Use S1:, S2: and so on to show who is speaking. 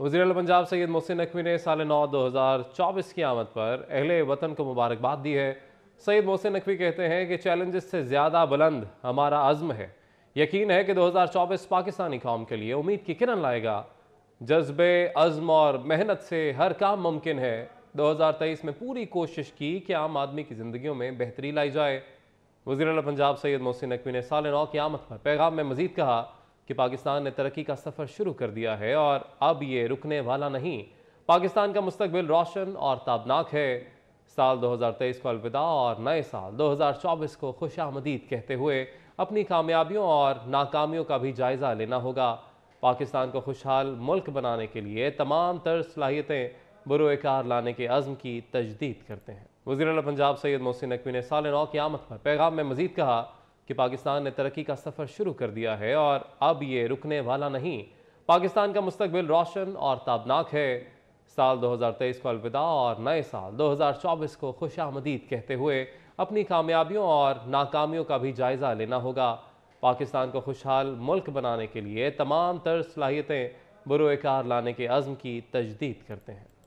S1: वजी पंजाब सैद मोहसिन नकवी ने साल नौ दो हज़ार चौबीस की आमद पर अहले वतन को मुबारकबाद दी है सैद मोहसिन नकवी कहते हैं कि चैलेंजेस से ज़्यादा बुलंद हमारा आज़म है यकीन है कि दो हज़ार चौबीस पाकिस्तानी कौम के लिए उम्मीद की किरण लाएगा जज्बे अज़म और मेहनत से हर काम मुमकिन है दो हज़ार तेईस में पूरी कोशिश की कि आम आदमी की जिंदगी में बेहतरी लाई जाए वजी पंजाब सैद मोहसिन नकवी ने साल नौ की आमद पर पैगाम में मजीद कहा कि पाकिस्तान ने तरक्की का सफ़र शुरू कर दिया है और अब ये रुकने वाला नहीं पाकिस्तान का मुस्तबिल रोशन और ताबनाक है साल 2023 को अलविदा और नए साल 2024 को खुश आमदीद कहते हुए अपनी कामयाबियों और नाकामियों का भी जायज़ा लेना होगा पाकिस्तान को खुशहाल मुल्क बनाने के लिए तमाम तर सलाहियतें बुरकार लाने के अज़म की तजदीद करते हैं वजी पंजाब सैद मोहसिन नकवी ने साल नौ की आमद पर पैगाम में मजीद कहा कि पाकिस्तान ने तरक्की का सफ़र शुरू कर दिया है और अब ये रुकने वाला नहीं पाकिस्तान का मुस्तबिल रोशन और ताबनाक है साल 2023 को अलविदा और नए साल 2024 को खुश आमदीद कहते हुए अपनी कामयाबियों और नाकामियों का भी जायज़ा लेना होगा पाकिस्तान को खुशहाल मुल्क बनाने के लिए तमाम तर सलाहियतें बुरोकार लाने के अज़म की तजदीद करते हैं